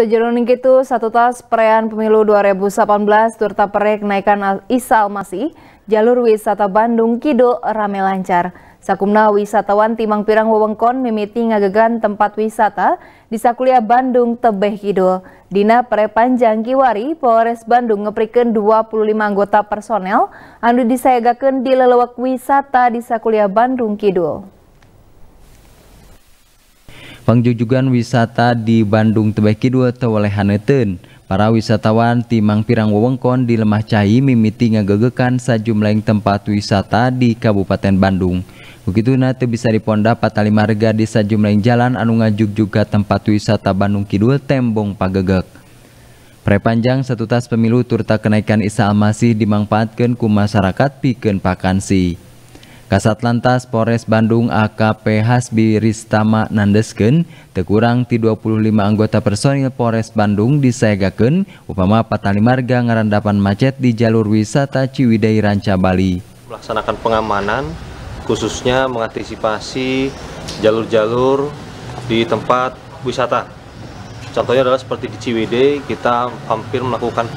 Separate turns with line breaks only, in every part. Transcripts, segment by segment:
Sejeroning itu, satu tas perayaan pemilu 2018 Turta Perek kenaikan Isa masih jalur wisata Bandung Kidul rame lancar. Sakumna wisatawan Timang Pirang Wewengkon mimiti ngagegan tempat wisata di Sakulia Bandung Tebeh Kidul. Dina Prepanjang Kiwari, Polres Bandung ngeprikan 25 anggota personel andu disayagakan di lelewak wisata di Sakulia Bandung Kidul.
Pangjujugan wisata di Bandung Tebeh Kidul teweleh Para wisatawan timang pirang wewengkon di Lemah Cai mimiti ngagegekan sejumlah tempat wisata di Kabupaten Bandung. Begituna teu bisa diponda patalima rega di sejumlah jalan anu ngajuk juga tempat wisata Bandung Kidul tembong pagegek. Prepanjang satu tas pemilu turta kenaikan Isa Almasih dimangfaatkan ku masyarakat pikeun pakansi. Kasat Lantas Polres Bandung AKP Hasbi Ristama Nandesken tekurang ti 25 anggota personil Polres Bandung disaegakeun upama marga ngarandapan macet di jalur wisata Ciwidey Ranca Bali.
Melaksanakan pengamanan khususnya mengantisipasi jalur-jalur di tempat wisata. Contohnya adalah seperti di Ciwidey kita hampir melakukan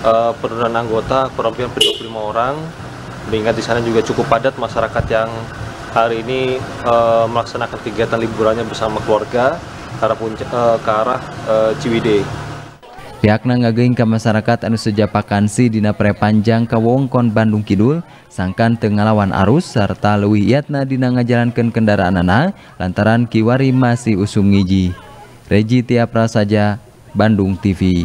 uh, penurunan anggota kurang lebih 25 orang mengingat di sana juga cukup padat masyarakat yang hari ini e, melaksanakan kegiatan liburannya bersama keluarga ke arah, punca, e, ke arah e, Ciwidey.
Pihak ngageuing ke masyarakat anu seja pakansi dina prepanjang ke wongkon Bandung Kidul sangkan tengalawan arus serta lewi yatna dina kendaraan anak, lantaran kiwari masih usum ngiji. Regi Tia Prasaja, Bandung TV.